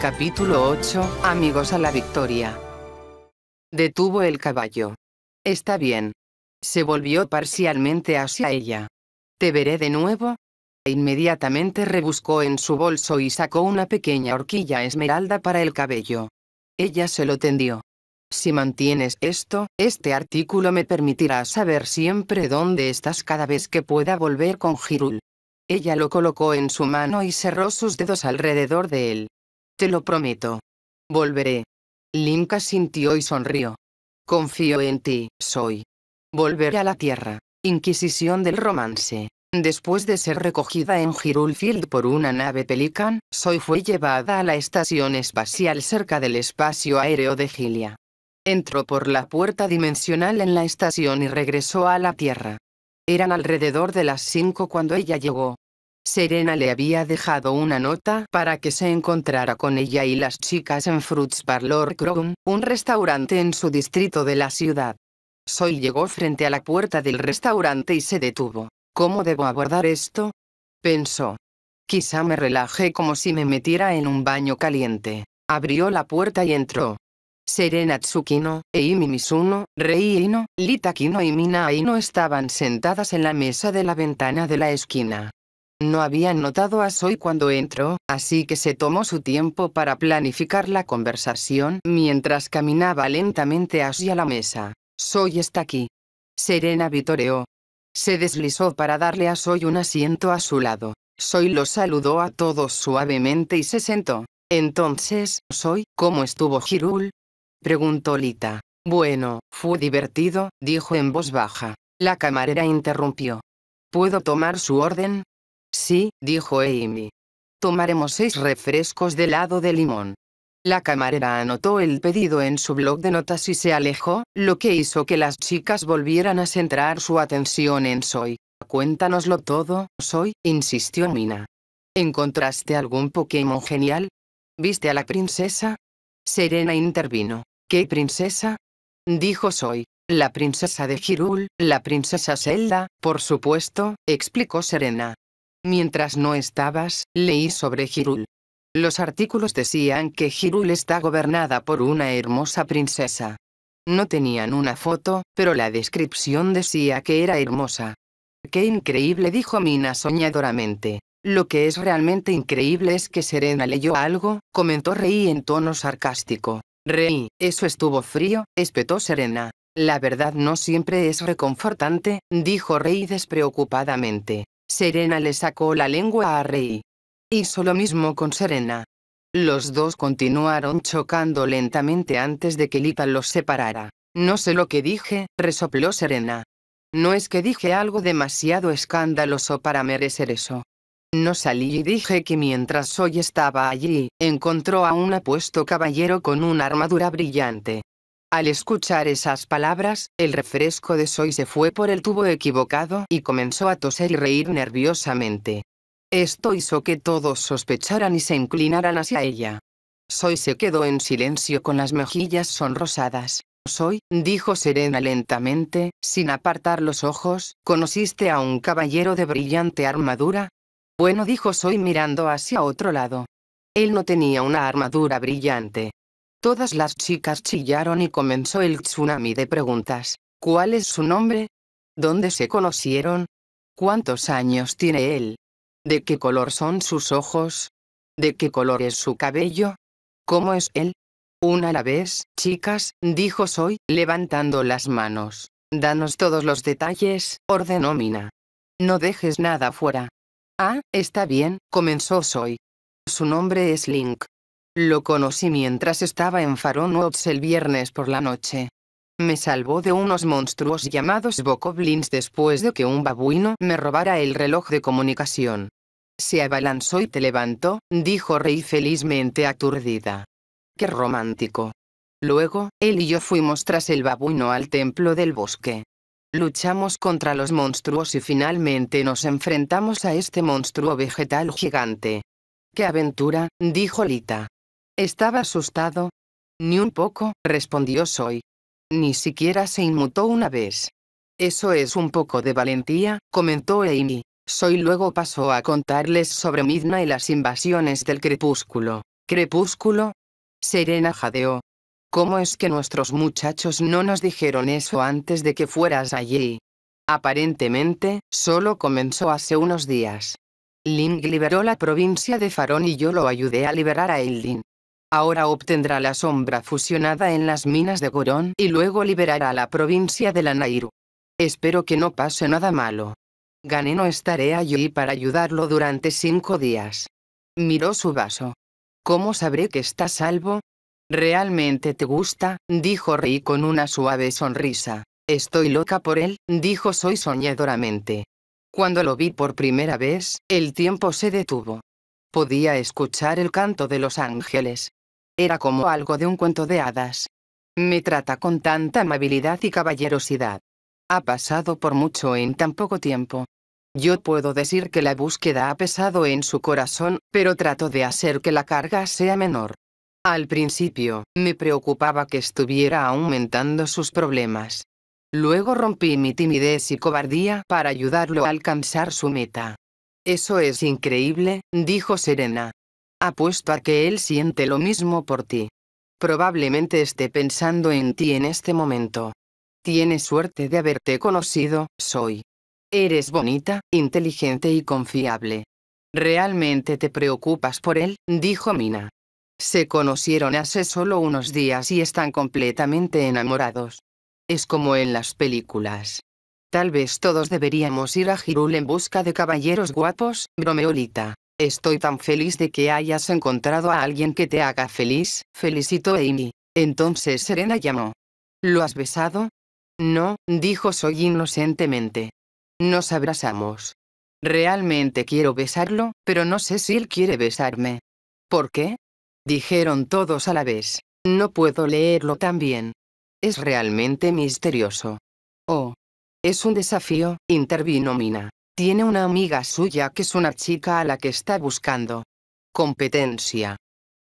Capítulo 8, Amigos a la Victoria. Detuvo el caballo. Está bien. Se volvió parcialmente hacia ella. ¿Te veré de nuevo? E inmediatamente rebuscó en su bolso y sacó una pequeña horquilla esmeralda para el cabello. Ella se lo tendió. Si mantienes esto, este artículo me permitirá saber siempre dónde estás cada vez que pueda volver con Girul. Ella lo colocó en su mano y cerró sus dedos alrededor de él. Te lo prometo. Volveré. Linka sintió y sonrió. Confío en ti, soy. Volveré a la Tierra. Inquisición del romance. Después de ser recogida en Hirulfield por una nave Pelican, Soy fue llevada a la estación espacial cerca del espacio aéreo de Gilia. Entró por la puerta dimensional en la estación y regresó a la Tierra. Eran alrededor de las 5 cuando ella llegó, Serena le había dejado una nota para que se encontrara con ella y las chicas en Fruits Lord Crown, un restaurante en su distrito de la ciudad. Soy llegó frente a la puerta del restaurante y se detuvo. ¿Cómo debo abordar esto? Pensó. Quizá me relajé como si me metiera en un baño caliente. Abrió la puerta y entró. Serena Tsukino, Eimi Misuno, Rei Ino, Lita Kino y Mina Ino estaban sentadas en la mesa de la ventana de la esquina. No había notado a Soy cuando entró, así que se tomó su tiempo para planificar la conversación mientras caminaba lentamente hacia la mesa. Soy está aquí. Serena vitoreó. Se deslizó para darle a Soy un asiento a su lado. Soy lo saludó a todos suavemente y se sentó. Entonces, Soy, ¿cómo estuvo Girul? Preguntó Lita. Bueno, fue divertido, dijo en voz baja. La camarera interrumpió. ¿Puedo tomar su orden? Sí, dijo Amy. Tomaremos seis refrescos de lado de limón. La camarera anotó el pedido en su blog de notas y se alejó, lo que hizo que las chicas volvieran a centrar su atención en Soy. Cuéntanoslo todo, Soy, insistió Mina. ¿Encontraste algún Pokémon genial? ¿Viste a la princesa? Serena intervino. ¿Qué princesa? Dijo Soy. La princesa de Girul, la princesa Zelda, por supuesto, explicó Serena. Mientras no estabas, leí sobre Girul. Los artículos decían que Girul está gobernada por una hermosa princesa. No tenían una foto, pero la descripción decía que era hermosa. Qué increíble, dijo Mina soñadoramente. Lo que es realmente increíble es que Serena leyó algo, comentó Rey en tono sarcástico. Rey, eso estuvo frío, espetó Serena. La verdad no siempre es reconfortante, dijo Rey despreocupadamente. Serena le sacó la lengua a Rey. Hizo lo mismo con Serena. Los dos continuaron chocando lentamente antes de que Lita los separara. No sé lo que dije, resopló Serena. No es que dije algo demasiado escandaloso para merecer eso. No salí y dije que mientras hoy estaba allí, encontró a un apuesto caballero con una armadura brillante. Al escuchar esas palabras, el refresco de Soy se fue por el tubo equivocado y comenzó a toser y reír nerviosamente. Esto hizo que todos sospecharan y se inclinaran hacia ella. Soy se quedó en silencio con las mejillas sonrosadas. Soy, dijo Serena lentamente, sin apartar los ojos, ¿conociste a un caballero de brillante armadura? Bueno dijo Soy mirando hacia otro lado. Él no tenía una armadura brillante. Todas las chicas chillaron y comenzó el tsunami de preguntas. ¿Cuál es su nombre? ¿Dónde se conocieron? ¿Cuántos años tiene él? ¿De qué color son sus ojos? ¿De qué color es su cabello? ¿Cómo es él? Una a la vez, chicas, dijo Soy, levantando las manos. Danos todos los detalles, ordenó Mina. No dejes nada fuera. Ah, está bien, comenzó Soy. Su nombre es Link, lo conocí mientras estaba en Faron Woods el viernes por la noche. Me salvó de unos monstruos llamados Bokoblins después de que un babuino me robara el reloj de comunicación. Se abalanzó y te levantó, dijo Rey felizmente aturdida. ¡Qué romántico! Luego, él y yo fuimos tras el babuino al templo del bosque. Luchamos contra los monstruos y finalmente nos enfrentamos a este monstruo vegetal gigante. ¡Qué aventura! dijo Lita. ¿Estaba asustado? Ni un poco, respondió Soy. Ni siquiera se inmutó una vez. Eso es un poco de valentía, comentó Amy. Soy luego pasó a contarles sobre Midna y las invasiones del crepúsculo. ¿Crepúsculo? Serena jadeó. ¿Cómo es que nuestros muchachos no nos dijeron eso antes de que fueras allí? Aparentemente, solo comenzó hace unos días. Ling liberó la provincia de Farón y yo lo ayudé a liberar a Eldin. Ahora obtendrá la sombra fusionada en las minas de Gorón y luego liberará a la provincia de la Nairu. Espero que no pase nada malo. Gané no estaré allí para ayudarlo durante cinco días. Miró su vaso. ¿Cómo sabré que está salvo? ¿Realmente te gusta? dijo Rey con una suave sonrisa. Estoy loca por él, dijo Soy soñadoramente. Cuando lo vi por primera vez, el tiempo se detuvo. Podía escuchar el canto de los ángeles, era como algo de un cuento de hadas. Me trata con tanta amabilidad y caballerosidad. Ha pasado por mucho en tan poco tiempo. Yo puedo decir que la búsqueda ha pesado en su corazón, pero trato de hacer que la carga sea menor. Al principio, me preocupaba que estuviera aumentando sus problemas. Luego rompí mi timidez y cobardía para ayudarlo a alcanzar su meta. Eso es increíble, dijo Serena apuesto a que él siente lo mismo por ti. Probablemente esté pensando en ti en este momento. Tienes suerte de haberte conocido, soy. Eres bonita, inteligente y confiable. ¿Realmente te preocupas por él? dijo Mina. Se conocieron hace solo unos días y están completamente enamorados. Es como en las películas. Tal vez todos deberíamos ir a Girul en busca de caballeros guapos, bromeolita. Estoy tan feliz de que hayas encontrado a alguien que te haga feliz, felicito Amy. Entonces Serena llamó. ¿Lo has besado? No, dijo Soy inocentemente. Nos abrazamos. Realmente quiero besarlo, pero no sé si él quiere besarme. ¿Por qué? Dijeron todos a la vez. No puedo leerlo tan bien. Es realmente misterioso. Oh. Es un desafío, intervino Mina. Tiene una amiga suya que es una chica a la que está buscando. Competencia.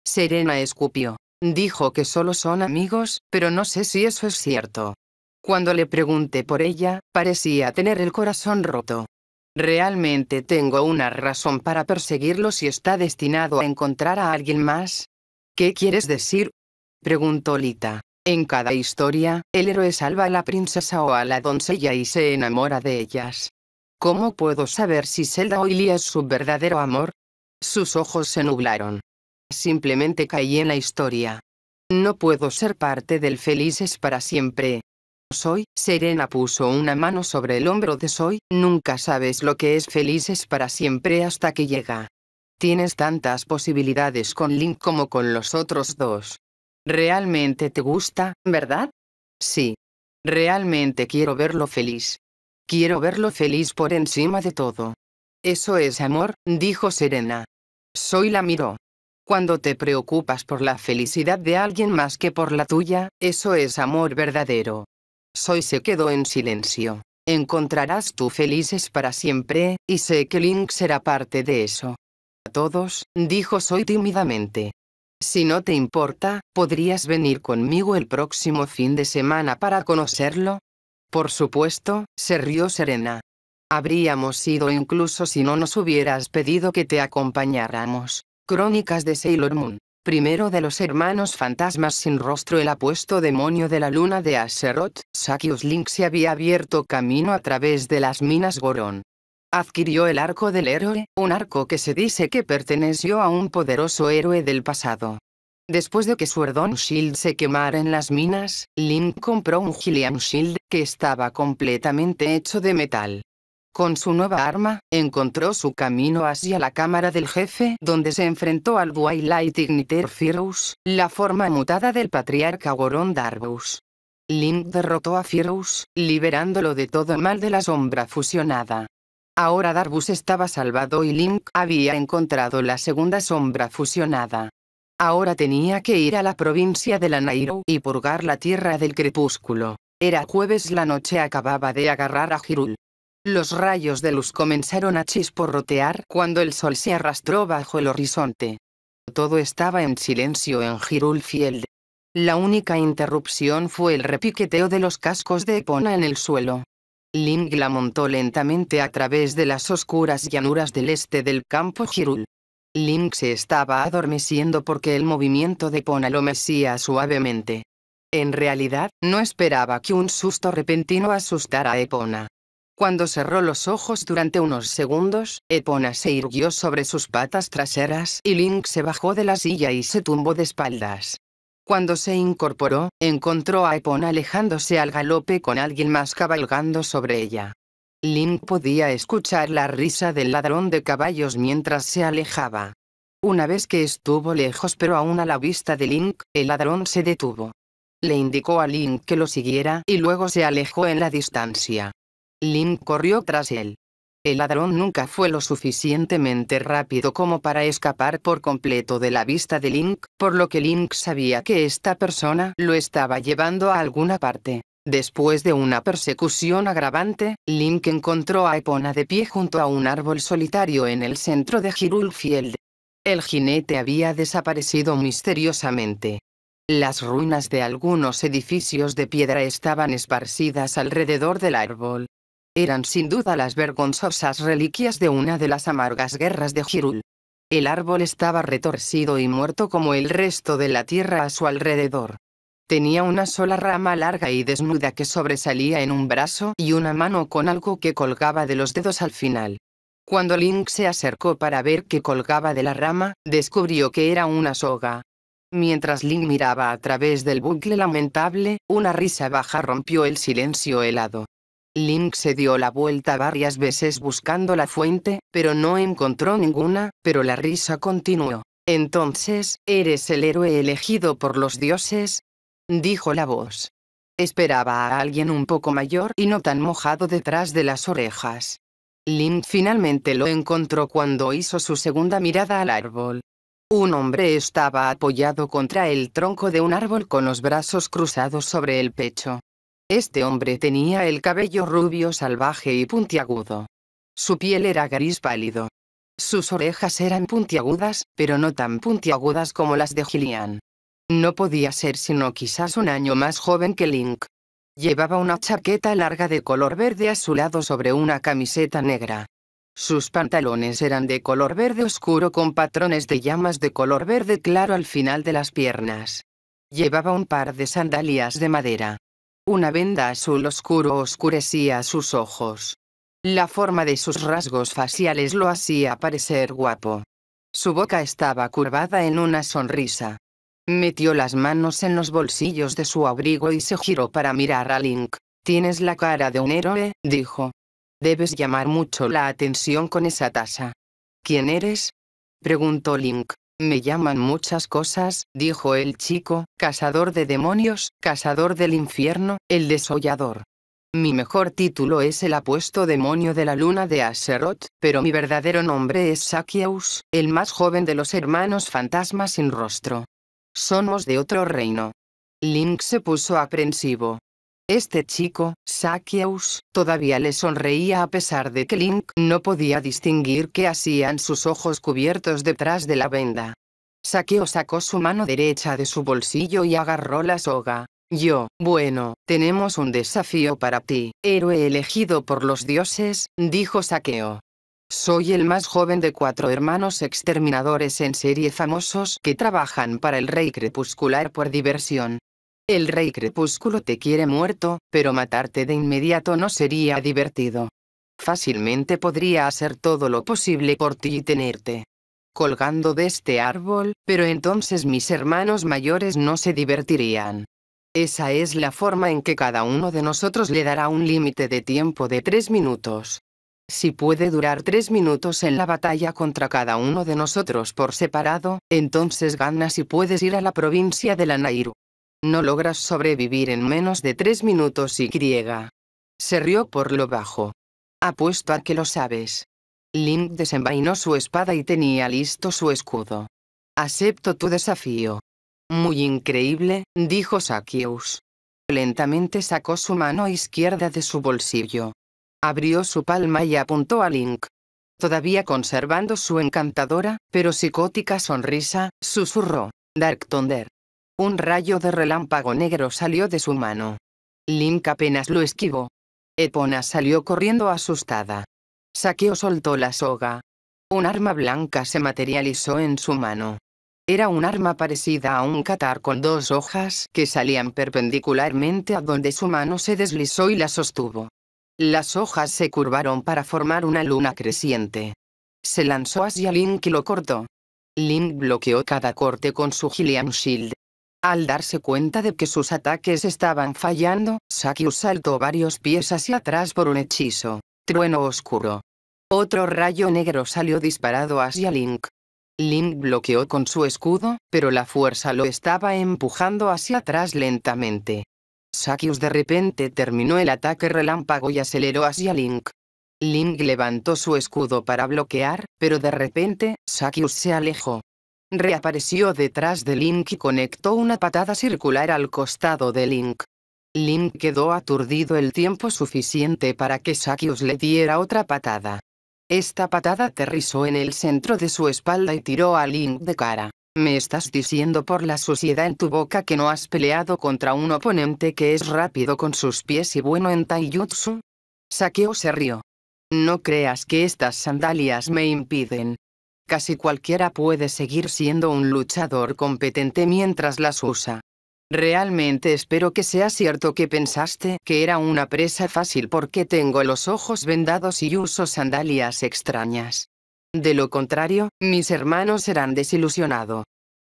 Serena escupió. Dijo que solo son amigos, pero no sé si eso es cierto. Cuando le pregunté por ella, parecía tener el corazón roto. ¿Realmente tengo una razón para perseguirlo si está destinado a encontrar a alguien más? ¿Qué quieres decir? preguntó Lita. En cada historia, el héroe salva a la princesa o a la doncella y se enamora de ellas. ¿Cómo puedo saber si Zelda Oily es su verdadero amor? Sus ojos se nublaron. Simplemente caí en la historia. No puedo ser parte del felices para siempre. Soy, Serena puso una mano sobre el hombro de Soy, nunca sabes lo que es felices para siempre hasta que llega. Tienes tantas posibilidades con Link como con los otros dos. Realmente te gusta, ¿verdad? Sí. Realmente quiero verlo feliz. Quiero verlo feliz por encima de todo. Eso es amor, dijo Serena. Soy la miro. Cuando te preocupas por la felicidad de alguien más que por la tuya, eso es amor verdadero. Soy se quedó en silencio. Encontrarás tú felices para siempre, y sé que Link será parte de eso. A todos, dijo Soy tímidamente. Si no te importa, ¿podrías venir conmigo el próximo fin de semana para conocerlo? Por supuesto, se rió Serena. Habríamos ido incluso si no nos hubieras pedido que te acompañáramos. Crónicas de Sailor Moon. Primero de los hermanos fantasmas sin rostro el apuesto demonio de la luna de Azeroth, Sakius Link se había abierto camino a través de las minas Goron. Adquirió el arco del héroe, un arco que se dice que perteneció a un poderoso héroe del pasado. Después de que su Shield se quemara en las minas, Link compró un Gillian Shield, que estaba completamente hecho de metal. Con su nueva arma, encontró su camino hacia la cámara del jefe donde se enfrentó al Twilight Igniter Firus, la forma mutada del patriarca Goron Darbus. Link derrotó a Firus, liberándolo de todo mal de la sombra fusionada. Ahora Darbus estaba salvado y Link había encontrado la segunda sombra fusionada. Ahora tenía que ir a la provincia de la Nairo y purgar la tierra del crepúsculo. Era jueves la noche acababa de agarrar a Girul. Los rayos de luz comenzaron a chisporrotear cuando el sol se arrastró bajo el horizonte. Todo estaba en silencio en Girul Field. La única interrupción fue el repiqueteo de los cascos de Epona en el suelo. Ling la montó lentamente a través de las oscuras llanuras del este del campo Girul. Link se estaba adormeciendo porque el movimiento de Epona lo mecía suavemente. En realidad, no esperaba que un susto repentino asustara a Epona. Cuando cerró los ojos durante unos segundos, Epona se irguió sobre sus patas traseras y Link se bajó de la silla y se tumbó de espaldas. Cuando se incorporó, encontró a Epona alejándose al galope con alguien más cabalgando sobre ella. Link podía escuchar la risa del ladrón de caballos mientras se alejaba. Una vez que estuvo lejos pero aún a la vista de Link, el ladrón se detuvo. Le indicó a Link que lo siguiera y luego se alejó en la distancia. Link corrió tras él. El ladrón nunca fue lo suficientemente rápido como para escapar por completo de la vista de Link, por lo que Link sabía que esta persona lo estaba llevando a alguna parte. Después de una persecución agravante, Link encontró a Epona de pie junto a un árbol solitario en el centro de Field. El jinete había desaparecido misteriosamente. Las ruinas de algunos edificios de piedra estaban esparcidas alrededor del árbol. Eran sin duda las vergonzosas reliquias de una de las amargas guerras de Hirul. El árbol estaba retorcido y muerto como el resto de la tierra a su alrededor. Tenía una sola rama larga y desnuda que sobresalía en un brazo y una mano con algo que colgaba de los dedos al final. Cuando Link se acercó para ver qué colgaba de la rama, descubrió que era una soga. Mientras Link miraba a través del bucle lamentable, una risa baja rompió el silencio helado. Link se dio la vuelta varias veces buscando la fuente, pero no encontró ninguna, pero la risa continuó. Entonces, eres el héroe elegido por los dioses, dijo la voz. Esperaba a alguien un poco mayor y no tan mojado detrás de las orejas. Link finalmente lo encontró cuando hizo su segunda mirada al árbol. Un hombre estaba apoyado contra el tronco de un árbol con los brazos cruzados sobre el pecho. Este hombre tenía el cabello rubio salvaje y puntiagudo. Su piel era gris pálido. Sus orejas eran puntiagudas, pero no tan puntiagudas como las de Gillian. No podía ser sino quizás un año más joven que Link. Llevaba una chaqueta larga de color verde azulado sobre una camiseta negra. Sus pantalones eran de color verde oscuro con patrones de llamas de color verde claro al final de las piernas. Llevaba un par de sandalias de madera. Una venda azul oscuro oscurecía sus ojos. La forma de sus rasgos faciales lo hacía parecer guapo. Su boca estaba curvada en una sonrisa. Metió las manos en los bolsillos de su abrigo y se giró para mirar a Link. Tienes la cara de un héroe, dijo. Debes llamar mucho la atención con esa tasa. ¿Quién eres? preguntó Link. Me llaman muchas cosas, dijo el chico, cazador de demonios, cazador del infierno, el desollador. Mi mejor título es el apuesto demonio de la luna de Azeroth, pero mi verdadero nombre es Sakiaus, el más joven de los hermanos fantasmas sin rostro. Somos de otro reino. Link se puso aprensivo. Este chico, Saqueus, todavía le sonreía a pesar de que Link no podía distinguir qué hacían sus ojos cubiertos detrás de la venda. Sakeo sacó su mano derecha de su bolsillo y agarró la soga. Yo, bueno, tenemos un desafío para ti, héroe elegido por los dioses, dijo Saqueo. Soy el más joven de cuatro hermanos exterminadores en serie famosos que trabajan para el Rey Crepuscular por diversión. El Rey Crepúsculo te quiere muerto, pero matarte de inmediato no sería divertido. Fácilmente podría hacer todo lo posible por ti y tenerte colgando de este árbol, pero entonces mis hermanos mayores no se divertirían. Esa es la forma en que cada uno de nosotros le dará un límite de tiempo de tres minutos. Si puede durar tres minutos en la batalla contra cada uno de nosotros por separado, entonces ganas y puedes ir a la provincia de la Nairu. No logras sobrevivir en menos de tres minutos y griega. Se rió por lo bajo. Apuesto a que lo sabes. Link desenvainó su espada y tenía listo su escudo. Acepto tu desafío. Muy increíble, dijo Sakius. Lentamente sacó su mano izquierda de su bolsillo. Abrió su palma y apuntó a Link. Todavía conservando su encantadora, pero psicótica sonrisa, susurró. Dark Thunder. Un rayo de relámpago negro salió de su mano. Link apenas lo esquivó. Epona salió corriendo asustada. Saqueo soltó la soga. Un arma blanca se materializó en su mano. Era un arma parecida a un catar con dos hojas que salían perpendicularmente a donde su mano se deslizó y la sostuvo. Las hojas se curvaron para formar una luna creciente. Se lanzó hacia Link y lo cortó. Link bloqueó cada corte con su Hylian Shield. Al darse cuenta de que sus ataques estaban fallando, Sakyu saltó varios pies hacia atrás por un hechizo. Trueno oscuro. Otro rayo negro salió disparado hacia Link. Link bloqueó con su escudo, pero la fuerza lo estaba empujando hacia atrás lentamente. Sakius de repente terminó el ataque relámpago y aceleró hacia Link. Link levantó su escudo para bloquear, pero de repente, Sakius se alejó. Reapareció detrás de Link y conectó una patada circular al costado de Link. Link quedó aturdido el tiempo suficiente para que Sakius le diera otra patada. Esta patada aterrizó en el centro de su espalda y tiró a Link de cara. Me estás diciendo por la suciedad en tu boca que no has peleado contra un oponente que es rápido con sus pies y bueno en taijutsu. Saqueo se rió. No creas que estas sandalias me impiden. Casi cualquiera puede seguir siendo un luchador competente mientras las usa. Realmente espero que sea cierto que pensaste que era una presa fácil porque tengo los ojos vendados y uso sandalias extrañas. De lo contrario, mis hermanos serán desilusionados.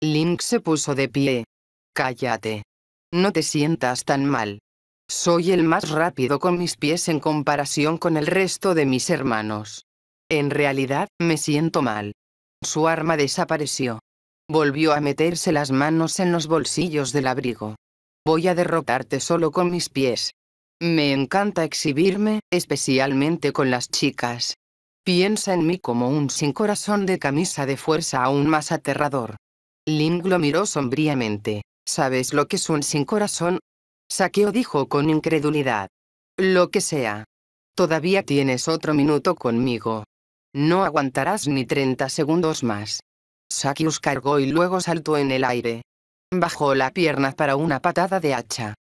Link se puso de pie. Cállate. No te sientas tan mal. Soy el más rápido con mis pies en comparación con el resto de mis hermanos. En realidad, me siento mal. Su arma desapareció. Volvió a meterse las manos en los bolsillos del abrigo. Voy a derrotarte solo con mis pies. Me encanta exhibirme, especialmente con las chicas. Piensa en mí como un sin corazón de camisa de fuerza aún más aterrador. Ling lo miró sombríamente. ¿Sabes lo que es un sin corazón? Saqueo dijo con incredulidad. Lo que sea. Todavía tienes otro minuto conmigo. No aguantarás ni 30 segundos más. Sakius cargó y luego saltó en el aire. Bajó la pierna para una patada de hacha.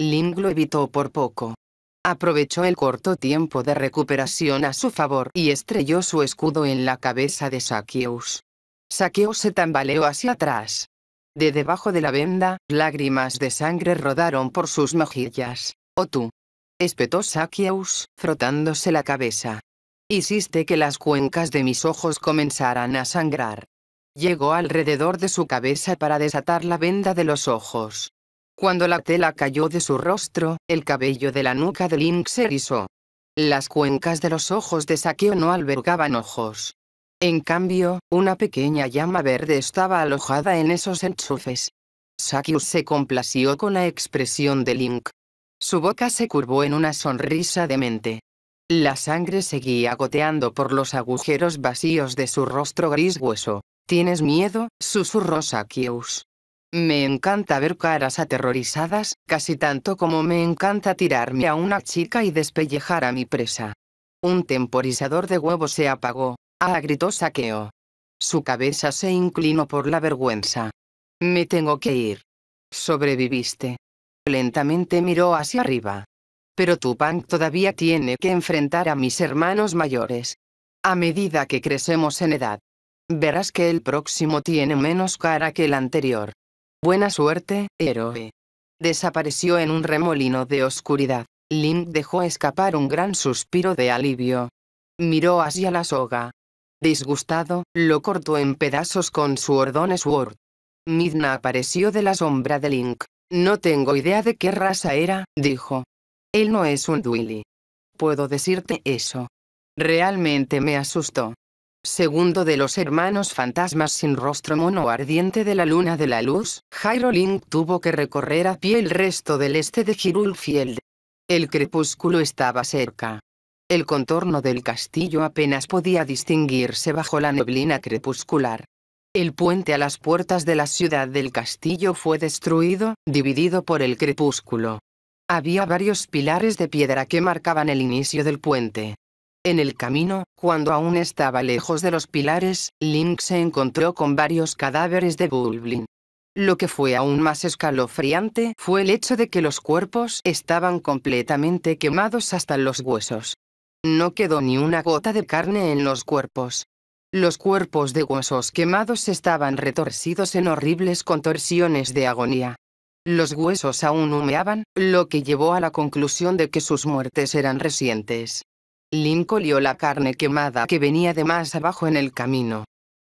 Ling lo evitó por poco aprovechó el corto tiempo de recuperación a su favor y estrelló su escudo en la cabeza de Saqueus. Saqueus se tambaleó hacia atrás. De debajo de la venda, lágrimas de sangre rodaron por sus mejillas. ¡Oh tú! espetó Saqueus, frotándose la cabeza. Hiciste que las cuencas de mis ojos comenzaran a sangrar. Llegó alrededor de su cabeza para desatar la venda de los ojos. Cuando la tela cayó de su rostro, el cabello de la nuca de Link se erizó. Las cuencas de los ojos de Saqueo no albergaban ojos. En cambio, una pequeña llama verde estaba alojada en esos enchufes. Sakius se complació con la expresión de Link. Su boca se curvó en una sonrisa demente. La sangre seguía goteando por los agujeros vacíos de su rostro gris hueso. ¿Tienes miedo? susurró Sakius. Me encanta ver caras aterrorizadas, casi tanto como me encanta tirarme a una chica y despellejar a mi presa. Un temporizador de huevos se apagó. Ah, gritó saqueo. Su cabeza se inclinó por la vergüenza. Me tengo que ir. Sobreviviste. Lentamente miró hacia arriba. Pero Tupac todavía tiene que enfrentar a mis hermanos mayores. A medida que crecemos en edad, verás que el próximo tiene menos cara que el anterior. Buena suerte, héroe. Desapareció en un remolino de oscuridad. Link dejó escapar un gran suspiro de alivio. Miró hacia la soga. Disgustado, lo cortó en pedazos con su ordón Sword. Midna apareció de la sombra de Link. No tengo idea de qué raza era, dijo. Él no es un Dwilly. Puedo decirte eso. Realmente me asustó segundo de los hermanos fantasmas sin rostro mono ardiente de la luna de la luz, Link tuvo que recorrer a pie el resto del este de Hirulfield. El crepúsculo estaba cerca. El contorno del castillo apenas podía distinguirse bajo la neblina crepuscular. El puente a las puertas de la ciudad del castillo fue destruido, dividido por el crepúsculo. Había varios pilares de piedra que marcaban el inicio del puente. En el camino, cuando aún estaba lejos de los pilares, Link se encontró con varios cadáveres de Bulblin. Lo que fue aún más escalofriante fue el hecho de que los cuerpos estaban completamente quemados hasta los huesos. No quedó ni una gota de carne en los cuerpos. Los cuerpos de huesos quemados estaban retorcidos en horribles contorsiones de agonía. Los huesos aún humeaban, lo que llevó a la conclusión de que sus muertes eran recientes. Link olió la carne quemada que venía de más abajo en el camino.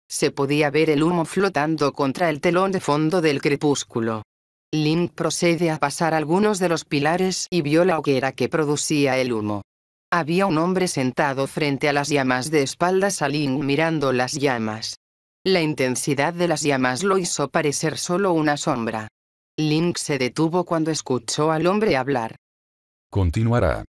Se podía ver el humo flotando contra el telón de fondo del crepúsculo. Link procede a pasar algunos de los pilares y vio la hoguera que producía el humo. Había un hombre sentado frente a las llamas de espaldas a Link mirando las llamas. La intensidad de las llamas lo hizo parecer solo una sombra. Link se detuvo cuando escuchó al hombre hablar. Continuará.